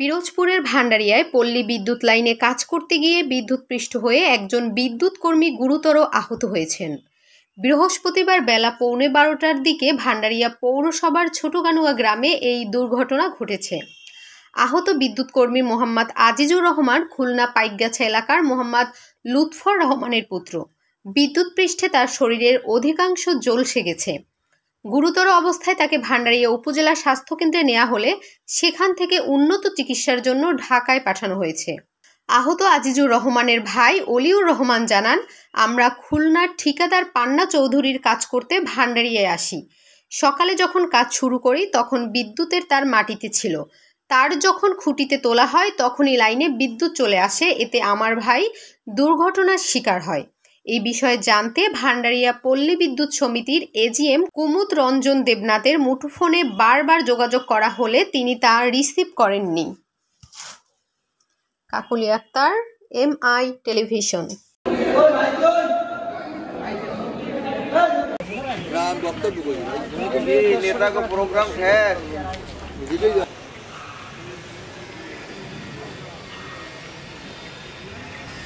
পিরোজপুরের ভান্ডারিয়ায় পল্লী বিদ্যুৎ লাইনে কাজ করতে গিয়ে বিদ্যুৎপৃষ্ট হয়ে একজন বিদ্যুৎ কর্মী গুরুতর আহত হয়েছেন বৃহস্পতিবার বেলা পৌনে বারোটার দিকে ভান্ডারিয়া পৌরসভার ছোটগানুয়া গ্রামে এই দুর্ঘটনা ঘটেছে আহত বিদ্যুৎ কর্মী মোহাম্মদ আজিজুর রহমান খুলনা পাইকগাছা এলাকার মোহাম্মদ লুৎফর রহমানের পুত্র বিদ্যুৎ পৃষ্ঠে তার শরীরের অধিকাংশ জলসে গেছে গুরুতর অবস্থায় তাকে ভান্ডারিয়া উপজেলা স্বাস্থ্যকেন্দ্রে নেওয়া হলে সেখান থেকে উন্নত চিকিৎসার জন্য ঢাকায় পাঠানো হয়েছে আহত আজিজুর রহমানের ভাই অলিউর রহমান জানান আমরা খুলনার ঠিকাদার পান্না চৌধুরীর কাজ করতে ভান্ডারিয়ায় আসি সকালে যখন কাজ শুরু করি তখন বিদ্যুতের তার মাটিতে ছিল তার যখন খুঁটিতে তোলা হয় তখনই লাইনে বিদ্যুৎ চলে আসে এতে আমার ভাই দুর্ঘটনার শিকার হয় এই বিষয়ে জানতে ভান্ডারিয়া পল্লী বিদ্যুৎ সমিতির এজিএম কুমুদ রঞ্জন দেবনাথের মুঠোফোনে বারবার যোগাযোগ করা হলে তিনি তা রিসিভ করেননি Kakuli Akter M I television